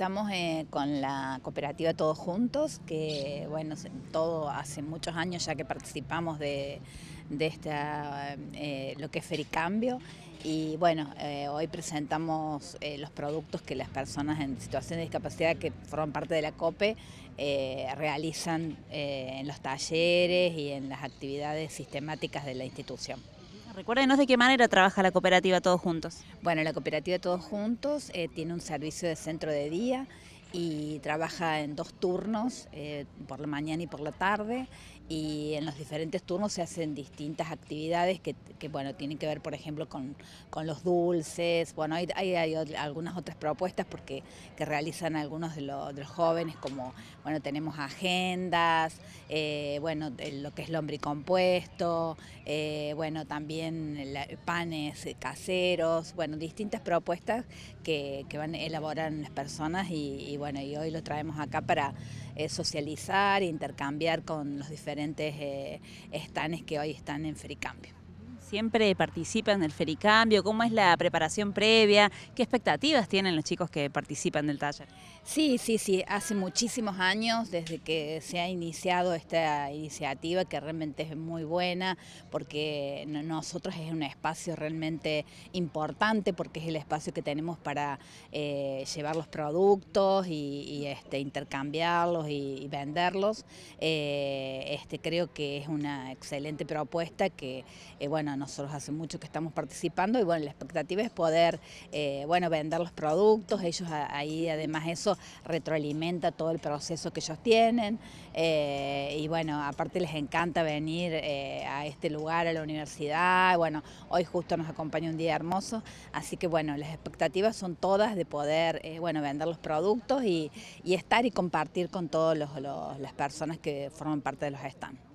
Estamos eh, con la cooperativa Todos Juntos, que bueno, todo hace muchos años ya que participamos de, eh, lo que es Fericambio. Y bueno, eh, hoy presentamos los productos que las personas en situación de discapacidad que forman parte de la COPE realizan en los talleres y en las actividades sistemáticas de la institución. Recuérdenos de qué manera trabaja la cooperativa Todos Juntos. Bueno, la cooperativa Todos Juntos eh, tiene un servicio de centro de día y trabaja en dos turnos, eh, por la mañana y por la tarde, y en los diferentes turnos se hacen distintas actividades que, bueno, tienen que ver, por ejemplo, con, los dulces, bueno, hay, algunas otras propuestas porque que realizan algunos de, los jóvenes, como, bueno, tenemos agendas, eh, bueno, lo que es lombricompuesto, eh, bueno, también panes caseros, bueno, distintas propuestas que, que van, elaborar las personas y bueno, y hoy lo traemos acá para eh, socializar socializar, e intercambiar con los diferentes eh, estanes que hoy están en fricambio siempre participan del fericambio? ¿Cómo es la preparación previa? ¿Qué expectativas tienen los chicos que participan del taller? Sí, sí, sí. Hace muchísimos años desde que se ha iniciado esta iniciativa que realmente es muy buena porque nosotros es un espacio realmente importante porque es el espacio que tenemos para eh, llevar los productos y, este, intercambiarlos y, venderlos. Eh, este, creo que es una excelente propuesta que, eh, bueno, nosotros hace mucho que estamos participando y bueno, la expectativa es poder, eh, bueno, vender los productos, ellos ahí además eso retroalimenta todo el proceso que ellos tienen eh, y bueno, aparte les encanta venir eh, a este lugar, a la universidad, bueno, hoy justo nos acompaña un día hermoso, así que bueno, las expectativas son todas de poder, bueno, vender los productos y, y, estar y compartir con todas las personas que forman parte de los stands.